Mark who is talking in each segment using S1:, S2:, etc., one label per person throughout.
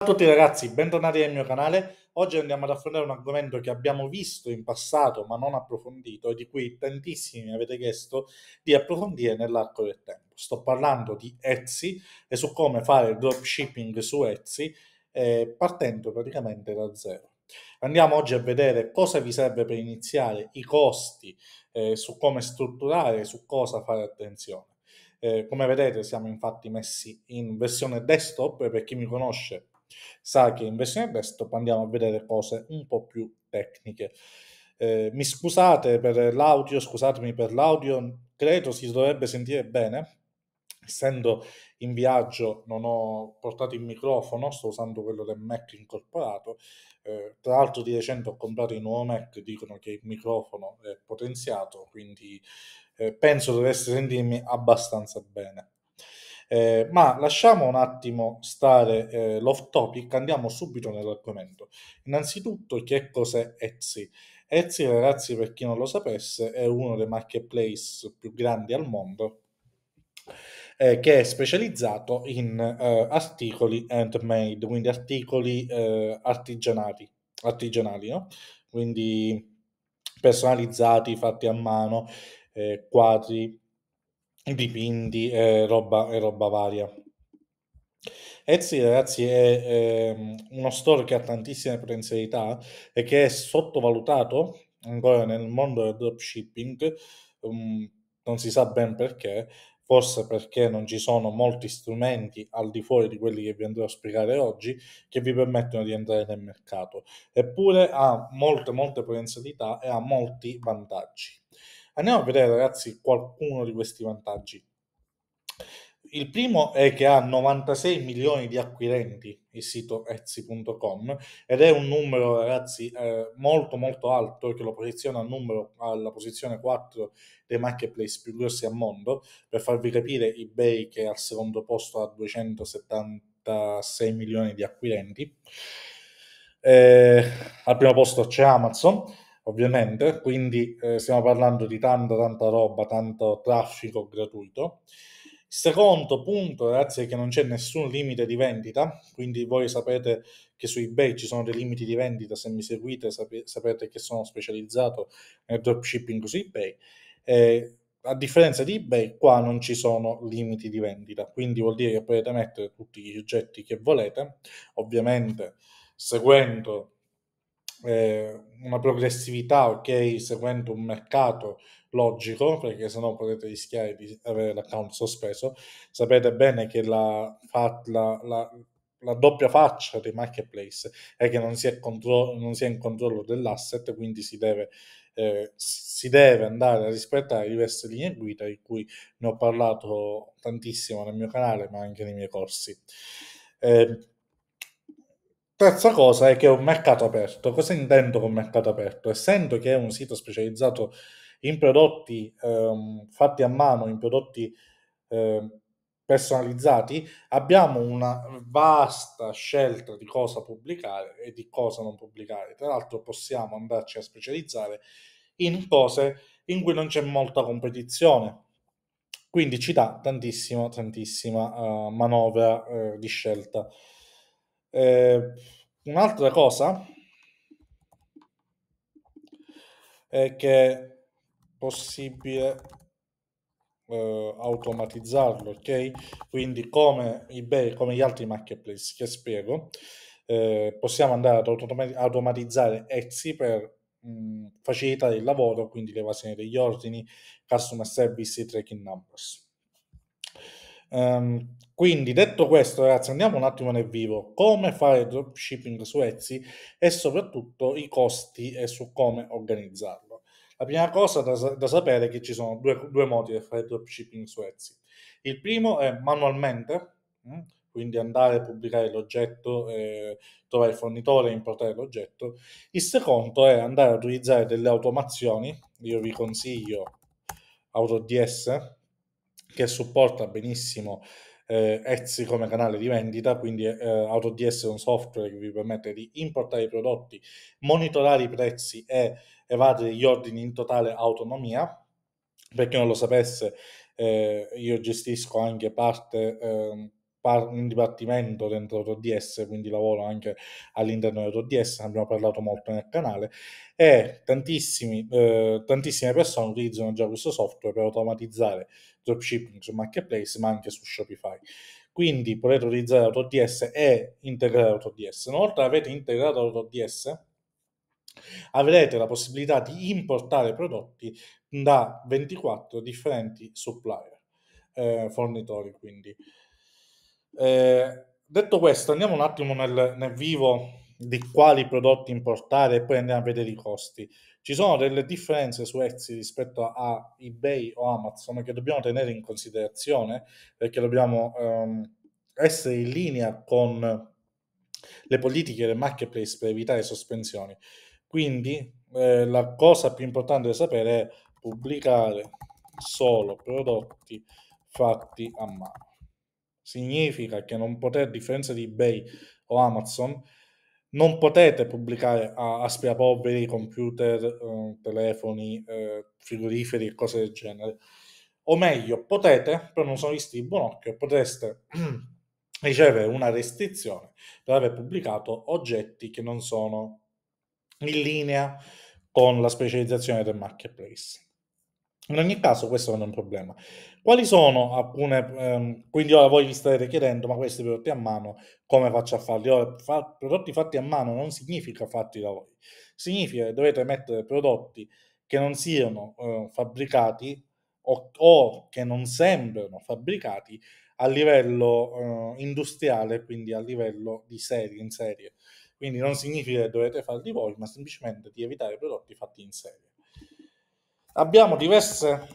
S1: Ciao a tutti
S2: ragazzi, bentornati nel mio canale. Oggi andiamo ad affrontare un argomento che abbiamo visto in passato ma non approfondito e di cui tantissimi mi avete chiesto di approfondire nell'arco del tempo. Sto parlando di Etsy e su come fare dropshipping su Etsy eh, partendo praticamente da zero. Andiamo oggi a vedere cosa vi serve per iniziare, i costi, eh, su come strutturare, su cosa fare attenzione. Eh, come vedete siamo infatti messi in versione desktop per chi mi conosce Sa che in versione desktop andiamo a vedere cose un po' più tecniche. Eh, mi scusate per l'audio, scusatemi per l'audio, credo si dovrebbe sentire bene. Essendo in viaggio non ho portato il microfono, sto usando quello del Mac incorporato. Eh, tra l'altro di recente ho comprato il nuovo Mac, dicono che il microfono è potenziato, quindi eh, penso dovreste sentirmi abbastanza bene. Eh, ma lasciamo un attimo stare eh, l'off topic, andiamo subito nell'argomento. Innanzitutto, che cos'è Etsy? Etsy, ragazzi, per chi non lo sapesse, è uno dei marketplace più grandi al mondo eh, che è specializzato in eh, articoli handmade, quindi articoli eh, artigianali, artigianali no? quindi personalizzati, fatti a mano, eh, quadri, dipinti e roba, e roba varia. Etsy eh ragazzi è eh, uno store che ha tantissime potenzialità e che è sottovalutato ancora nel mondo del dropshipping, um, mm, non si sa ben perché, forse perché non ci sono molti strumenti al di fuori di quelli che vi andrò a spiegare oggi che vi permettono di entrare nel mercato, eppure ha molte molte potenzialità e ha molti vantaggi. Andiamo a vedere, ragazzi, qualcuno di questi vantaggi. Il primo è che ha 96 milioni di acquirenti il sito Etsy.com ed è un numero, ragazzi, eh, molto molto alto che lo posiziona al numero, alla posizione 4 dei marketplace più grossi al mondo. Per farvi capire, eBay che è al secondo posto ha 276 milioni di acquirenti. Eh, al primo posto c'è Amazon ovviamente, quindi eh, stiamo parlando di tanta tanta roba, tanto traffico gratuito. secondo punto, ragazzi, è che non c'è nessun limite di vendita, quindi voi sapete che su eBay ci sono dei limiti di vendita, se mi seguite sap- sapete che sono specializzato nel dropshipping su eBay. Eh, a differenza di eBay, qua non ci sono limiti di vendita, quindi vuol dire che potete mettere tutti gli oggetti che volete, ovviamente seguendo eh, una progressività, ok, seguendo un mercato logico, perché sennò potete rischiare di avere l'account sospeso. Sapete bene che la, la, la, la doppia faccia dei marketplace è che non si è, contro- non si è in controllo dell'asset, quindi si deve, eh, si deve andare a rispettare diverse linee guida, di cui ne ho parlato tantissimo nel mio canale, ma anche nei miei corsi. Eh, Terza cosa è che è un mercato aperto. Cosa intendo con mercato aperto? Essendo che è un sito specializzato in prodotti ehm, fatti a mano, in prodotti eh, personalizzati, abbiamo una vasta scelta di cosa pubblicare e di cosa non pubblicare. Tra l'altro possiamo andarci a specializzare in cose in cui non c'è molta competizione. Quindi ci dà tantissima, tantissima uh, manovra uh, di scelta eh, un'altra cosa è che è possibile eh, automatizzarlo, ok? Quindi come eBay, come gli altri marketplace che spiego, eh, possiamo andare ad automatizzare Etsy per mh, mm, facilitare il lavoro, quindi l'evasione degli ordini, customer service e tracking numbers. Um, quindi detto questo, ragazzi, andiamo un attimo nel vivo. Come fare dropshipping su Etsy e soprattutto i costi e su come organizzarlo. La prima cosa da, da sapere è che ci sono due, due modi per fare dropshipping su Etsy. Il primo è manualmente, mm, quindi andare a pubblicare l'oggetto, eh, trovare il fornitore e importare l'oggetto. Il secondo è andare a utilizzare delle automazioni, io vi consiglio AutoDS, che supporta benissimo eh, Etsy come canale di vendita, quindi eh, AutoDS è un software che vi permette di importare i prodotti, monitorare i prezzi e evadere gli ordini in totale autonomia. Per chi non lo sapesse, eh, io gestisco anche parte ehm, par- un dipartimento dentro AutoDS, quindi lavoro anche all'interno di AutoDS, ne abbiamo parlato molto nel canale, e eh, tantissime persone utilizzano già questo software per automatizzare dropshipping su Marketplace, ma anche su Shopify. Quindi potete utilizzare AutoDS e integrare AutoDS. Una volta avete integrato AutoDS, avrete la possibilità di importare prodotti da 24 differenti supplier, eh, fornitori quindi. Eh, detto questo, andiamo un attimo nel, nel, vivo di quali prodotti importare e poi andiamo a vedere i costi. Ci sono delle differenze su Etsy rispetto a eBay o Amazon che dobbiamo tenere in considerazione perché dobbiamo ehm, essere in linea con le politiche del marketplace per evitare sospensioni. Quindi eh, la cosa più importante da sapere è pubblicare solo prodotti fatti a mano significa che non potete, a differenza di eBay o Amazon, non potete pubblicare a spiapoveri computer, eh, telefoni, eh, frigoriferi e cose del genere. O meglio, potete, però non sono visti di buon occhio, potreste ricevere una restrizione per aver pubblicato oggetti che non sono in linea con la specializzazione del marketplace. In ogni caso, questo non è un problema. Quali sono alcune, ehm, quindi ora voi vi starete chiedendo, ma questi prodotti a mano come faccio a farli? Ora, fa, prodotti fatti a mano non significa fatti da voi, significa che dovete mettere prodotti che non siano eh, fabbricati o, o, che non sembrano fabbricati a livello eh, industriale, quindi a livello di serie in serie. Quindi non significa che dovete farli voi, ma semplicemente di evitare prodotti fatti in serie abbiamo diverse,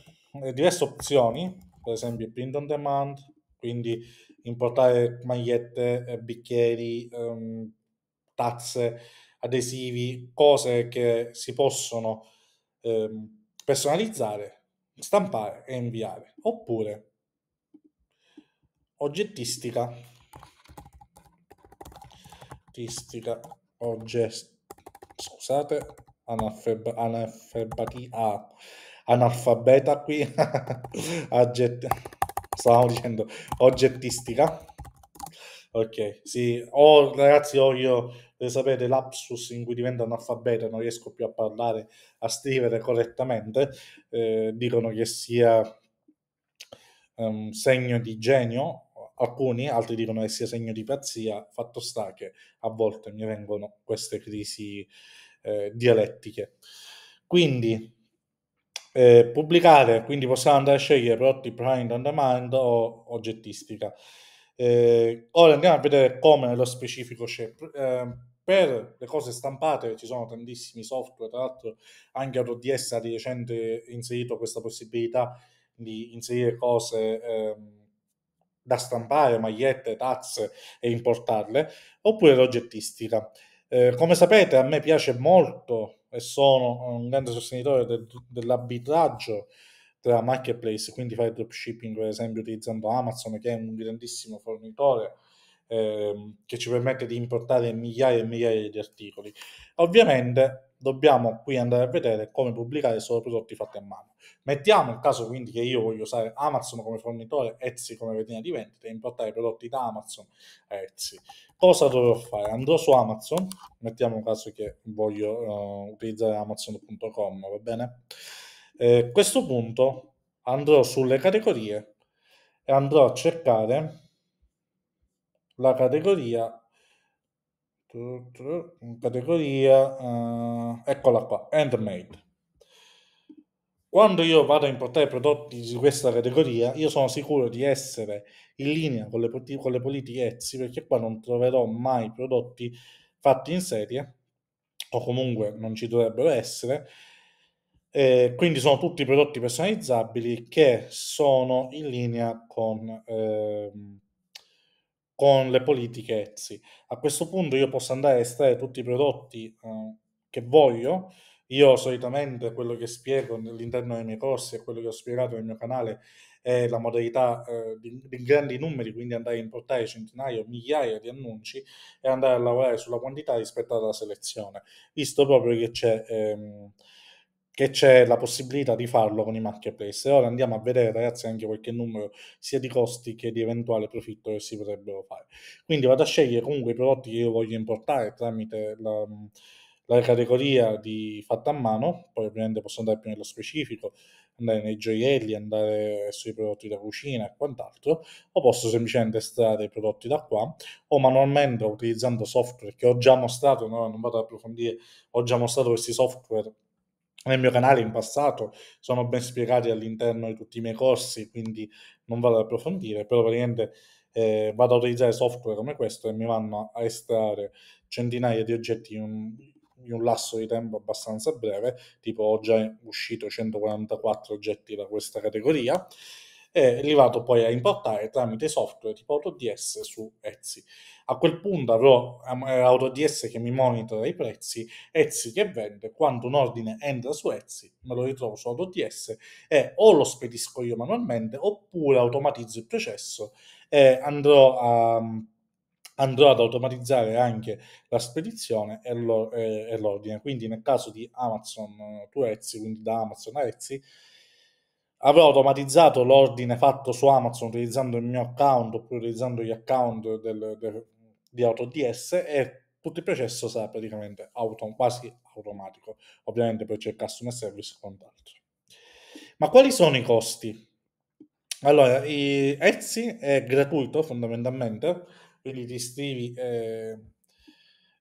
S2: eh, diverse opzioni, per esempio print on demand, quindi importare magliette, eh, bicchieri, ehm, tazze, adesivi, cose che si possono ehm, personalizzare, stampare e inviare, oppure oggettistica, oggettistica, ogget, scusate, analfab- analfabeti- ah, analfabeta qui, Agget- stavamo dicendo oggettistica. Ok, sì, oh, ragazzi, oh, io eh, sapete l'apsus in cui divento analfabeta, non riesco più a parlare, a scrivere correttamente, eh, dicono che sia um, segno di genio, alcuni, altri dicono che sia segno di pazzia, fatto sta che a volte mi vengono queste crisi eh, dialettiche. Quindi eh, pubblicare, quindi possiamo andare a scegliere prodotti print on demand o oggettistica. Eh, ora andiamo a vedere come nello specifico c'è. Ehm, per le cose stampate ci sono tantissimi software, tra l'altro anche AutoDS ha di recente inserito questa possibilità di inserire cose ehm, da stampare, magliette, tazze e importarle, oppure l'oggettistica. Eh, come sapete, a me piace molto e sono un grande sostenitore del, dell'arbitraggio tra marketplace, quindi fare dropshipping per esempio utilizzando Amazon che è un grandissimo fornitore Ehm, che ci permette di importare migliaia e migliaia di articoli. Ovviamente dobbiamo qui andare a vedere come pubblicare solo prodotti fatti a mano. Mettiamo il caso quindi che io voglio usare Amazon come fornitore, Etsy come vetrina di vendita e importare prodotti da Amazon a Etsy. Cosa dovrò fare? Andrò su Amazon, mettiamo il caso che voglio uh, utilizzare amazon.com, va bene? Eh, a questo punto andrò sulle categorie e andrò a cercare la categoria categoria uh, eccola qua handmade quando io vado a importare prodotti di questa categoria io sono sicuro di essere in linea con le, con le politiche Etsy perché qua non troverò mai prodotti fatti in serie o comunque non ci dovrebbero essere eh, quindi sono tutti prodotti personalizzabili che sono in linea con ehm, con le politiche Etsy. A questo punto io posso andare a estrarre tutti i prodotti eh, che voglio. Io solitamente quello che spiego all'interno dei miei corsi e quello che ho spiegato nel mio canale è la modalità eh, di, di, grandi numeri, quindi andare a importare centinaia o migliaia di annunci e andare a lavorare sulla quantità rispetto alla selezione, visto proprio che c'è ehm, che c'è la possibilità di farlo con i marketplace. E ora andiamo a vedere, ragazzi, anche qualche numero sia di costi che di eventuale profitto che si potrebbero fare. Quindi vado a scegliere comunque i prodotti che io voglio importare tramite la, la categoria di fatta a mano, poi ovviamente posso andare più nello specifico, andare nei gioielli, andare sui prodotti da cucina e quant'altro, o posso semplicemente estrarre i prodotti da qua, o manualmente utilizzando software che ho già mostrato, no? non vado ad approfondire, ho già mostrato questi software nel mio canale in passato sono ben spiegati all'interno di tutti i miei corsi, quindi non vado ad approfondire, però praticamente eh, vado a utilizzare software come questo e mi vanno a estrarre centinaia di oggetti in un, in un lasso di tempo abbastanza breve, tipo ho già uscito 144 oggetti da questa categoria è arrivato poi a importare tramite software tipo AutoDS su Etsy. A quel punto avrò eh, AutoDS che mi monitora i prezzi, Etsy che vende, quando un ordine entra su Etsy me lo ritrovo su AutoDS e o lo spedisco io manualmente oppure automatizzo il processo e andrò a mm, andrò ad automatizzare anche la spedizione e, l'ordine. Quindi nel caso di Amazon eh, to Etsy, quindi da Amazon a Etsy, avrò automatizzato l'ordine fatto su Amazon utilizzando il mio account oppure utilizzando gli account del, del, di AutoDS e tutto il processo sarà praticamente auto, quasi automatico, ovviamente poi c'è il customer service e quant'altro. Ma quali sono i costi? Allora, Etsy è gratuito fondamentalmente, quindi ti iscrivi e,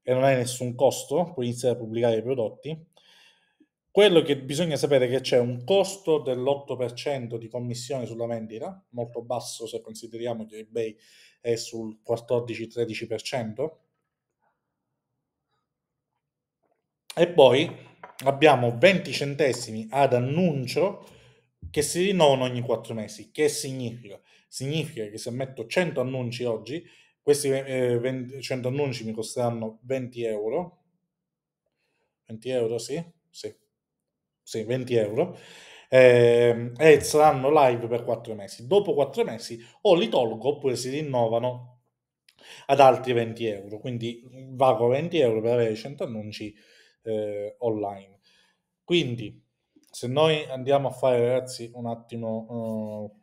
S2: e non hai nessun costo, puoi iniziare a pubblicare i prodotti quello che bisogna sapere è che c'è un costo dell'8% di commissione sulla vendita, molto basso se consideriamo che eBay è sul 14-13%. E poi abbiamo 20 centesimi ad annuncio che si rinnovano ogni 4 mesi. Che significa? Significa che se metto 100 annunci oggi, questi 20, eh, 100 annunci mi costeranno 20 euro. 20 euro, sì, sì, sì, 20 euro, eh, e saranno live per 4 mesi. Dopo 4 mesi o li tolgo oppure si rinnovano ad altri 20 euro. Quindi vago 20 euro per avere 100 annunci eh, online. Quindi, se noi andiamo a fare, ragazzi, un attimo uh,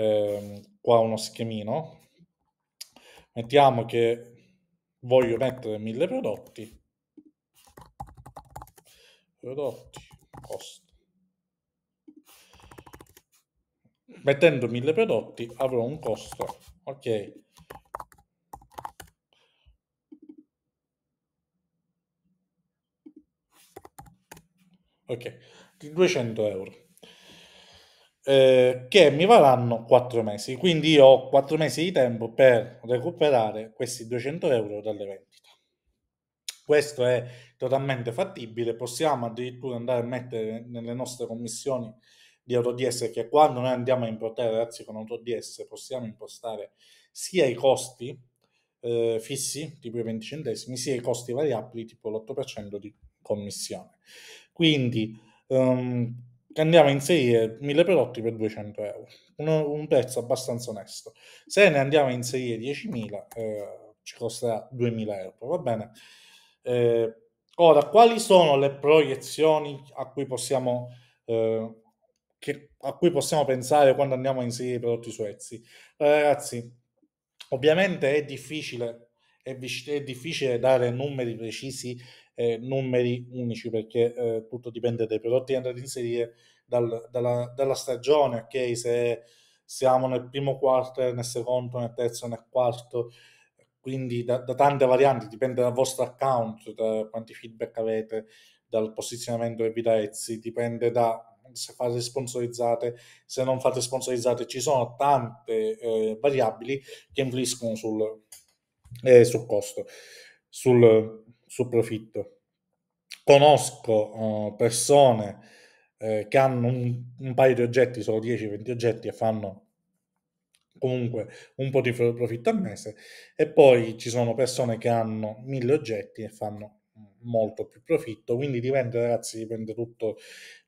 S2: eh, ehm, qua uno schemino, mettiamo che voglio mettere 1000 prodotti prodotti costa. Mettendo 1000 prodotti avrò un costo, ok. Ok, di 200 euro. Eh, che mi varanno 4 mesi, quindi io ho 4 mesi di tempo per recuperare questi 200 euro dalle vendite questo è totalmente fattibile, possiamo addirittura andare a mettere nelle nostre commissioni di AutoDS che quando noi andiamo a importare razzi con AutoDS possiamo impostare sia i costi eh, fissi, tipo i 20 centesimi, sia i costi variabili, tipo l'8% di commissione. Quindi um, andiamo a inserire 1000 prodotti per 200 euro, Uno, un, prezzo abbastanza onesto. Se ne andiamo a inserire 10.000, eh, ci costerà 2.000 euro, va bene? Eh, ora, quali sono le proiezioni a cui possiamo, eh, che, a cui possiamo pensare quando andiamo a inserire i prodotti su Etsy? Eh, ragazzi, ovviamente è difficile, è, è difficile dare numeri precisi eh, numeri unici perché eh, tutto dipende dai prodotti che andate a inserire dal, dalla, dalla, stagione ok se siamo nel primo quarto nel secondo nel terzo nel quarto quindi da, da, tante varianti, dipende dal vostro account, da quanti feedback avete, dal posizionamento che vi da Etsy, dipende da se fate sponsorizzate, se non fate sponsorizzate, ci sono tante eh, variabili che influiscono sul, eh, sul costo, sul, sul, profitto. Conosco eh, persone eh, che hanno un, un paio di oggetti, solo 10-20 oggetti e fanno comunque un po' di profitto al mese e poi ci sono persone che hanno mille oggetti e fanno molto più profitto quindi dipende ragazzi dipende tutto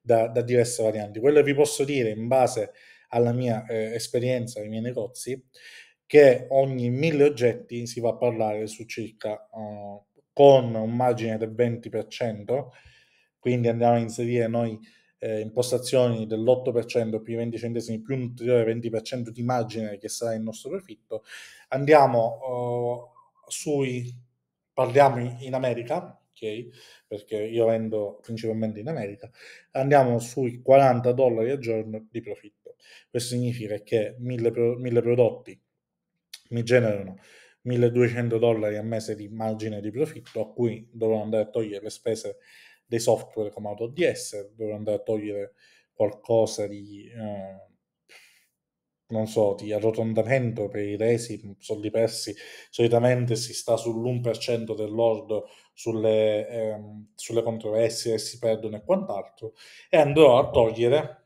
S2: da, da diverse varianti quello che vi posso dire in base alla mia eh, esperienza nei miei negozi che ogni mille oggetti si va a parlare su circa uh, con un margine del 20% quindi andiamo a inserire noi eh, impostazioni dell'8% più i 20 centesimi più un ulteriore 20% di margine che sarà il nostro profitto, andiamo uh, sui, parliamo in, in America, ok? Perché io vendo principalmente in America, andiamo sui 40 dollari al giorno di profitto. Questo significa che 1000 pro, prodotti mi generano 1200 dollari al mese di margine di profitto, a cui dovrò andare a togliere le spese dei software come AutoDS, dovrò andare a togliere qualcosa di, eh, non so, di arrotondamento per i resi, mm, soldi persi, solitamente si sta sull'1% dell'ordo sulle, ehm, sulle controversie si perdono e quant'altro, e andrò a togliere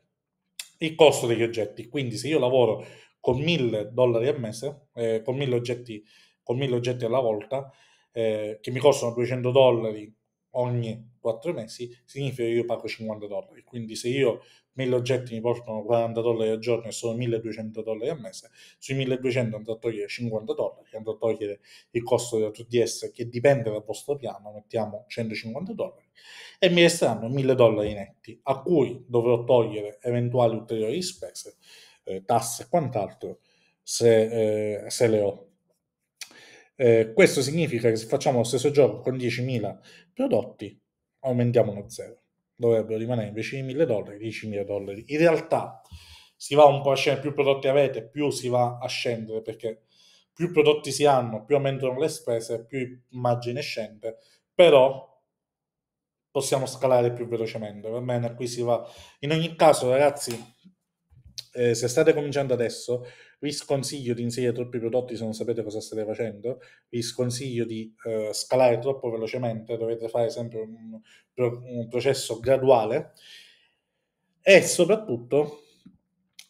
S2: il costo degli oggetti. Quindi se io lavoro con 1000 dollari al mese, eh, con 1000 oggetti, con 1000 oggetti alla volta, eh, che mi costano 200 dollari ogni 4 mesi significa che io pago 50 dollari. Quindi se io 1000 oggetti mi portano 40 dollari al giorno e sono 1200 dollari al mese, sui 1200 andrò a togliere 50 dollari, andrò a togliere il costo della TDS che dipende dal vostro piano, mettiamo 150 dollari, e mi resteranno 1000 dollari netti, a cui dovrò togliere eventuali ulteriori spese, eh, tasse e quant'altro, se, eh, se le ho. Eh, questo significa che se facciamo lo stesso gioco con 10.000 prodotti, aumentiamo lo zero. Dovrebbero rimanere invece di 1.000 dollari, 10.000 dollari. In realtà si va un po' a scendere, più prodotti avete, più si va a scendere, perché più prodotti si hanno, più aumentano le spese, più immagine scende, però possiamo scalare più velocemente, va bene? Qui si va. In ogni caso, ragazzi, eh, se state cominciando adesso, vi sconsiglio di inserire troppi prodotti se non sapete cosa state facendo, vi sconsiglio di eh, scalare troppo velocemente, dovete fare sempre un, un processo graduale e soprattutto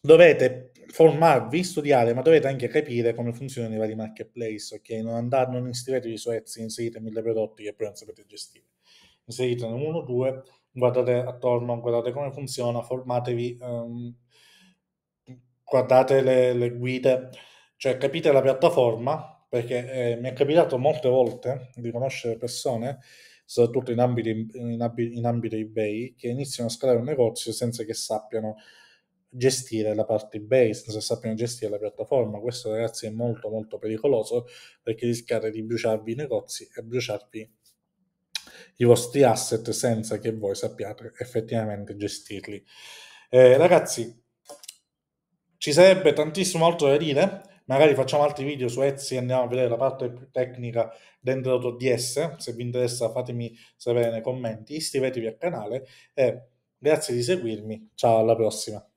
S2: dovete formarvi, studiare, ma dovete anche capire come funzionano i vari marketplace, ok? Non, andate, non istruitevi su Etsy, inserite mille prodotti che poi non sapete gestire. Inseritene uno, o due, guardate attorno, guardate come funziona, formatevi, um, guardate le, le guide, cioè capite la piattaforma, perché eh, mi è capitato molte volte di conoscere persone, soprattutto in ambito, in, in ambito eBay, che iniziano a scalare un negozio senza che sappiano gestire la parte eBay, senza sappiano gestire la piattaforma. Questo ragazzi è molto molto pericoloso perché rischiate di bruciarvi i negozi e bruciarvi i vostri asset senza che voi sappiate effettivamente gestirli. Eh, ragazzi, ci sarebbe tantissimo altro da dire, magari facciamo altri video su Etsy e andiamo a vedere la parte più tecnica dentro DS se vi interessa fatemi sapere nei commenti, iscrivetevi al canale e grazie di seguirmi, ciao alla prossima.